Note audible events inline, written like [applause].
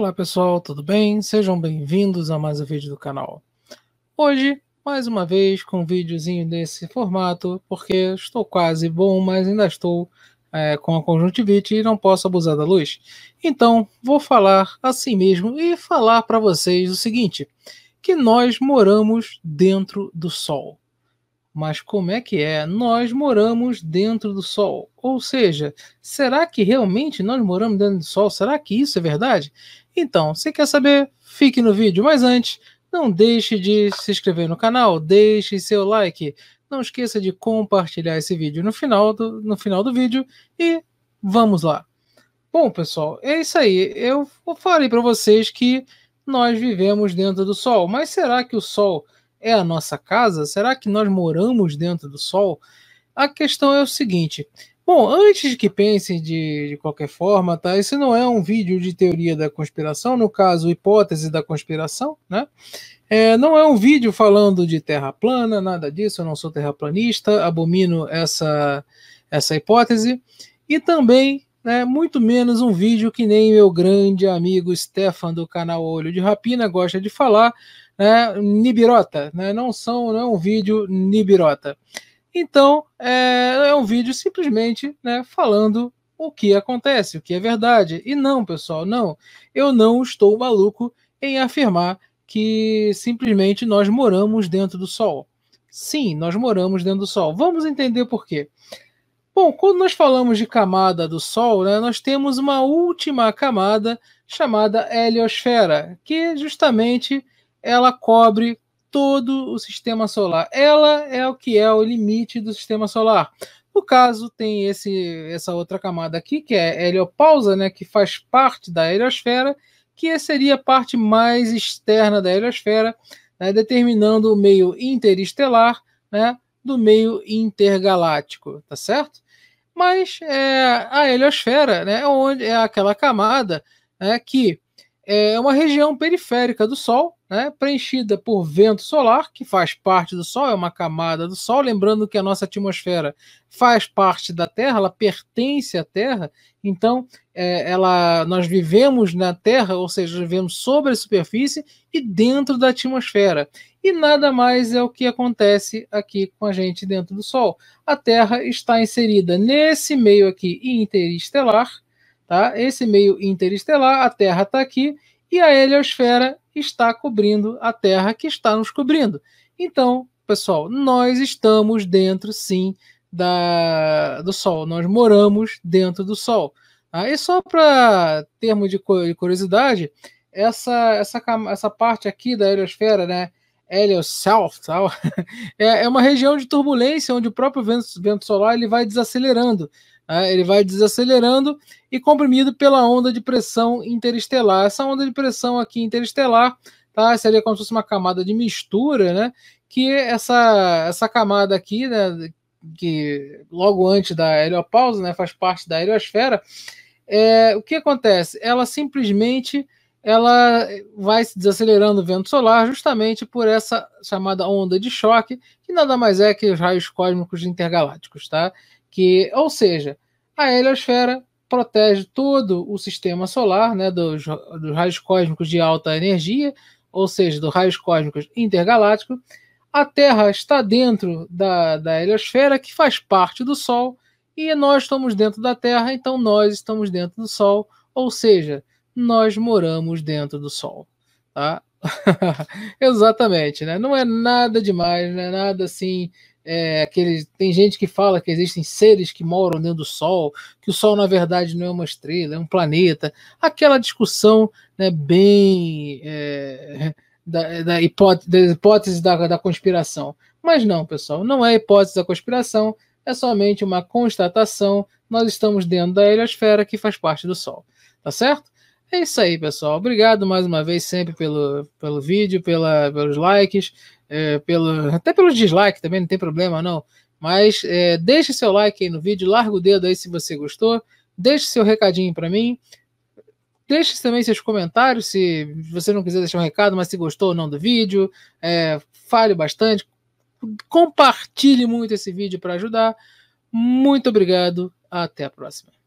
Olá pessoal, tudo bem? Sejam bem-vindos a mais um vídeo do canal. Hoje, mais uma vez, com um videozinho desse formato, porque estou quase bom, mas ainda estou é, com a conjuntivite e não posso abusar da luz. Então, vou falar assim mesmo e falar para vocês o seguinte, que nós moramos dentro do Sol. Mas como é que é? Nós moramos dentro do Sol. Ou seja, será que realmente nós moramos dentro do Sol? Será que isso é verdade? Então, se quer saber, fique no vídeo. Mas antes, não deixe de se inscrever no canal, deixe seu like. Não esqueça de compartilhar esse vídeo no final do, no final do vídeo e vamos lá. Bom, pessoal, é isso aí. Eu falei para vocês que nós vivemos dentro do Sol, mas será que o Sol é a nossa casa? Será que nós moramos dentro do Sol? A questão é o seguinte. Bom, antes que pensem de, de, qualquer forma, tá? Esse não é um vídeo de teoria da conspiração, no caso, hipótese da conspiração, né? É, não é um vídeo falando de terra plana, nada disso, eu não sou terraplanista, abomino essa, essa hipótese. E também, né, muito menos um vídeo que nem meu grande amigo Stefan do canal Olho de Rapina gosta de falar, né, Nibirota, né, não são não é um vídeo Nibirota. Então, é, é um vídeo simplesmente né, falando o que acontece, o que é verdade. E não, pessoal, não. Eu não estou maluco em afirmar que simplesmente nós moramos dentro do Sol. Sim, nós moramos dentro do Sol. Vamos entender por quê. Bom, quando nós falamos de camada do Sol, né, nós temos uma última camada chamada heliosfera, que é justamente ela cobre todo o sistema solar. Ela é o que é o limite do sistema solar. No caso, tem esse, essa outra camada aqui, que é a heliopausa, né, que faz parte da heliosfera, que seria a parte mais externa da heliosfera, né, determinando o meio interestelar né, do meio intergaláctico, tá certo? Mas é, a heliosfera né, é, onde, é aquela camada né, que é uma região periférica do Sol, né, preenchida por vento solar, que faz parte do Sol, é uma camada do Sol. Lembrando que a nossa atmosfera faz parte da Terra, ela pertence à Terra, então é, ela, nós vivemos na Terra, ou seja, vivemos sobre a superfície e dentro da atmosfera. E nada mais é o que acontece aqui com a gente dentro do Sol. A Terra está inserida nesse meio aqui interestelar, tá? Esse meio interestelar, a Terra está aqui e a heliosfera está cobrindo a Terra que está nos cobrindo. Então, pessoal, nós estamos dentro, sim, da, do Sol. Nós moramos dentro do Sol. Ah, e só para termo de curiosidade, essa, essa, essa parte aqui da heliosfera, né? Helios tal, [laughs] é, é uma região de turbulência onde o próprio vento, vento solar ele vai desacelerando. Né? ele vai desacelerando e comprimido pela onda de pressão interestelar. Essa onda de pressão aqui interestelar tá, seria como se fosse uma camada de mistura, né? Que essa, essa camada aqui, né, que logo antes da heliopausa, né, faz parte da heliosfera, é, o que acontece? Ela simplesmente ela vai se desacelerando o vento solar justamente por essa chamada onda de choque, que nada mais é que os raios cósmicos intergalácticos, tá? que, ou seja, a heliosfera protege todo o sistema solar né, dos, dos raios cósmicos de alta energia, ou seja, dos raios cósmicos intergalácticos. A Terra está dentro da, da heliosfera, que faz parte do Sol, e nós estamos dentro da Terra, então nós estamos dentro do Sol, ou seja, nós moramos dentro do Sol. Tá? [laughs] Exatamente, né? Não é nada demais, não é nada assim é, aquele, tem gente que fala que existem seres que moram dentro do Sol, que o Sol na verdade não é uma estrela, é um planeta. Aquela discussão né, bem é, da, da, hipótese, da, hipótese da, da conspiração. Mas não, pessoal, não é hipótese da conspiração, é somente uma constatação. Nós estamos dentro da heliosfera que faz parte do Sol. Tá certo? É isso aí, pessoal. Obrigado mais uma vez sempre pelo, pelo vídeo, pela, pelos likes, é, pelo, até pelos dislikes também, não tem problema não. Mas é, deixe seu like aí no vídeo, larga o dedo aí se você gostou, deixe seu recadinho para mim, deixe também seus comentários se você não quiser deixar um recado, mas se gostou ou não do vídeo, é, fale bastante, compartilhe muito esse vídeo para ajudar. Muito obrigado, até a próxima.